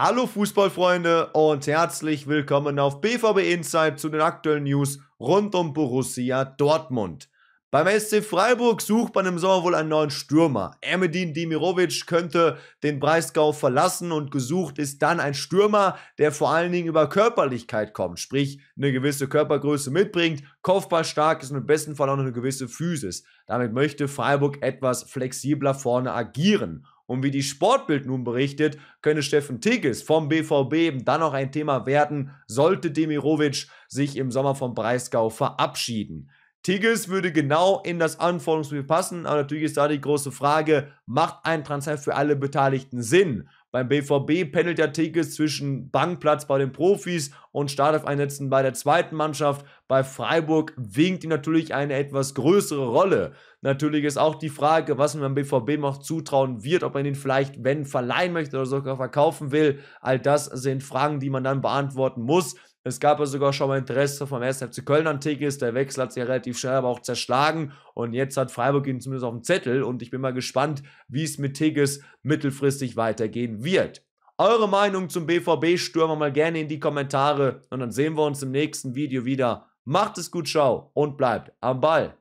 Hallo Fußballfreunde und herzlich willkommen auf BVB Insight zu den aktuellen News rund um Borussia Dortmund. Beim SC Freiburg sucht man im Sommer wohl einen neuen Stürmer. Ermedin Dimirovic könnte den Breisgau verlassen und gesucht ist dann ein Stürmer, der vor allen Dingen über Körperlichkeit kommt, sprich eine gewisse Körpergröße mitbringt, Kopfball stark ist und im besten Fall auch eine gewisse Physis. Damit möchte Freiburg etwas flexibler vorne agieren. Und wie die Sportbild nun berichtet, könne Steffen Tigges vom BVB eben dann noch ein Thema werden, sollte Demirovic sich im Sommer vom Breisgau verabschieden. Tigges würde genau in das Anforderungsprofil passen, aber natürlich ist da die große Frage, macht ein Transfer für alle Beteiligten Sinn? Beim BVB pendelt ja Tigges zwischen Bankplatz bei den Profis und Startelf-Einsätzen bei der zweiten Mannschaft. Bei Freiburg winkt ihm natürlich eine etwas größere Rolle. Natürlich ist auch die Frage, was man beim BVB noch zutrauen wird, ob man ihn vielleicht, wenn, verleihen möchte oder sogar verkaufen will. All das sind Fragen, die man dann beantworten muss. Es gab ja sogar schon mal Interesse vom 1. Köln an Tigges. Der Wechsel hat sich ja relativ schnell aber auch zerschlagen. Und jetzt hat Freiburg ihn zumindest auf dem Zettel. Und ich bin mal gespannt, wie es mit Tigges mittelfristig weitergehen wird. Eure Meinung zum BVB stürmen wir mal gerne in die Kommentare. Und dann sehen wir uns im nächsten Video wieder. Macht es gut, ciao und bleibt am Ball.